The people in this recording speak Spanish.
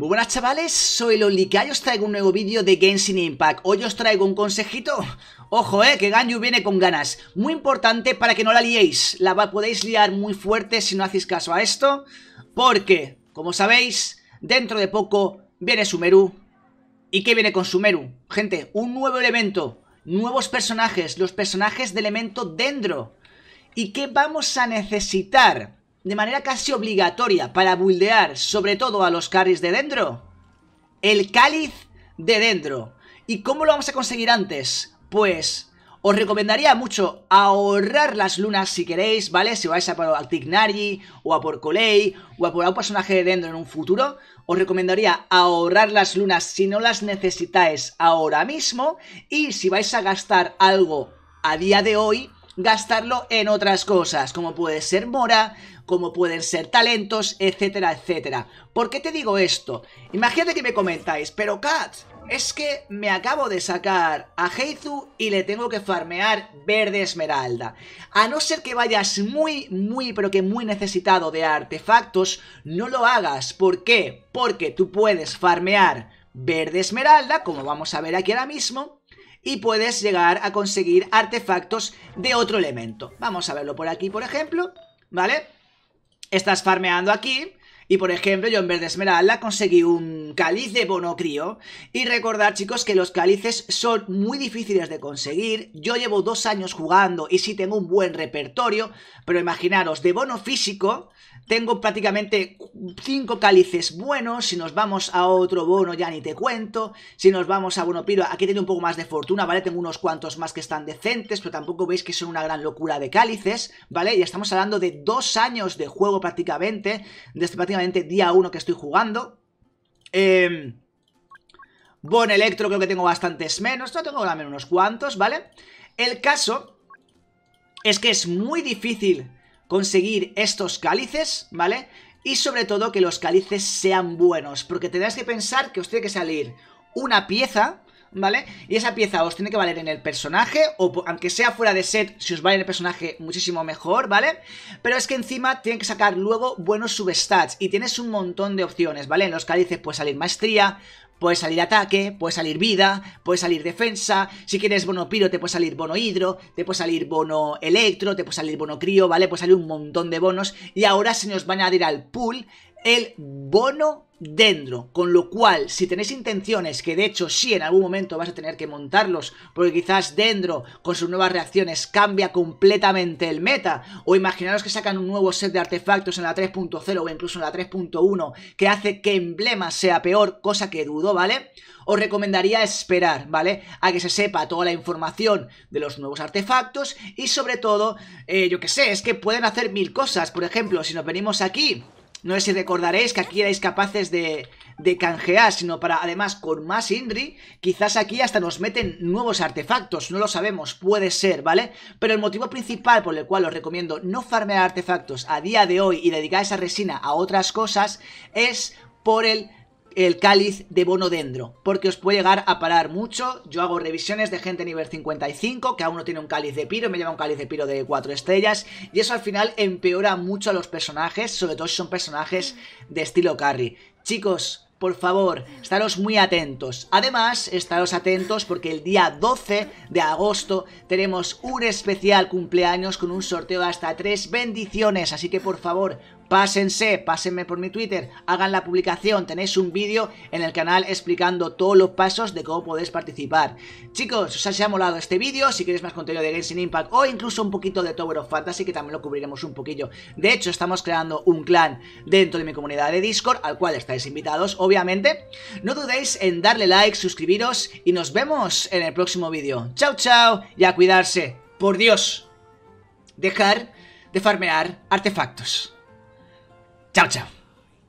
Muy buenas chavales, soy hoy os traigo un nuevo vídeo de Genshin Impact Hoy os traigo un consejito Ojo, eh, que Ganyu viene con ganas Muy importante para que no la liéis La podéis liar muy fuerte si no hacéis caso a esto Porque, como sabéis, dentro de poco viene Sumeru ¿Y qué viene con Sumeru? Gente, un nuevo elemento Nuevos personajes, los personajes de elemento Dendro ¿Y qué vamos a necesitar? de manera casi obligatoria para buldear, sobre todo a los carries de dentro El cáliz de dentro ¿Y cómo lo vamos a conseguir antes? Pues os recomendaría mucho ahorrar las lunas si queréis, ¿vale? Si vais a por Tignari, o a por Colei, o a por a un personaje de dentro en un futuro, os recomendaría ahorrar las lunas si no las necesitáis ahora mismo. Y si vais a gastar algo a día de hoy, gastarlo en otras cosas, como puede ser mora, como pueden ser talentos, etcétera, etcétera. ¿Por qué te digo esto? Imagínate que me comentáis, pero Kat, es que me acabo de sacar a Heizu y le tengo que farmear verde esmeralda. A no ser que vayas muy, muy, pero que muy necesitado de artefactos, no lo hagas. ¿Por qué? Porque tú puedes farmear verde esmeralda, como vamos a ver aquí ahora mismo, y puedes llegar a conseguir artefactos de otro elemento. Vamos a verlo por aquí, por ejemplo, ¿vale? Estás farmeando aquí, y por ejemplo, yo en vez de esmeralda conseguí un cáliz de bono crío Y recordad, chicos, que los cálices son muy difíciles de conseguir. Yo llevo dos años jugando y sí tengo un buen repertorio, pero imaginaros, de bono físico, tengo prácticamente 5 cálices buenos. Si nos vamos a otro bono, ya ni te cuento. Si nos vamos a bono piro, aquí tengo un poco más de fortuna, ¿vale? Tengo unos cuantos más que están decentes, pero tampoco veis que son una gran locura de cálices, ¿vale? ya estamos hablando de dos años de juego prácticamente, desde este prácticamente día 1 que estoy jugando. Em, bon Electro creo que tengo bastantes menos, no tengo también unos cuantos, ¿vale? El caso es que es muy difícil conseguir estos cálices, ¿vale? Y sobre todo que los cálices sean buenos, porque tendrás que pensar que os tiene que salir una pieza, ¿vale? Y esa pieza os tiene que valer en el personaje, o aunque sea fuera de set, si os vale en el personaje, muchísimo mejor, ¿vale? Pero es que encima tienen que sacar luego buenos substats, y tienes un montón de opciones, ¿vale? En los cálices puede salir maestría, puede salir ataque, puede salir vida, puede salir defensa. Si quieres bono piro, te puede salir bono hidro, te puede salir bono electro, te puede salir bono crío, ¿vale? Puede salir un montón de bonos. Y ahora se nos va a añadir al pool el bono Dendro con lo cual si tenéis intenciones, que de hecho sí en algún momento vas a tener que montarlos, porque quizás Dendro con sus nuevas reacciones cambia completamente el meta, o imaginaros que sacan un nuevo set de artefactos en la 3.0 o incluso en la 3.1 que hace que emblema sea peor, cosa que dudo, ¿vale? Os recomendaría esperar, ¿vale? A que se sepa toda la información de los nuevos artefactos y sobre todo, eh, yo que sé, es que pueden hacer mil cosas, por ejemplo, si nos venimos aquí no sé si recordaréis que aquí erais capaces de, canjear, sino para además con más Indri, quizás aquí hasta nos meten nuevos artefactos, no lo sabemos, puede ser, ¿vale? Pero el motivo principal por el cual os recomiendo no farmear artefactos a día de hoy y dedicar esa resina a otras cosas es por el el cáliz de bonodendro, porque os puede llegar a parar mucho. Yo hago revisiones de gente nivel 55, que aún no tiene un cáliz de piro, me lleva un cáliz de piro de 4 estrellas, y eso al final empeora mucho a los personajes, sobre todo si son personajes de estilo carry. Chicos, por favor, estaros muy atentos. Además, estaros atentos porque el día 12 de agosto tenemos un especial cumpleaños con un sorteo de hasta tres bendiciones. Así que por favor, pásense, pásenme por mi Twitter, hagan la publicación, tenéis un vídeo en el canal explicando todos los pasos de cómo podéis participar. Chicos, os ha molado este vídeo, si queréis más contenido de Genshin Impact o incluso un poquito de Tower of Fantasy que también lo cubriremos un poquillo. De hecho, estamos creando un clan dentro de mi comunidad de Discord al cual estáis invitados, obviamente. No dudéis en darle like, suscribiros y nos vemos en el próximo vídeo. Chao, chao y a cuidarse. Por Dios, dejar de farmear artefactos. Chao, chao.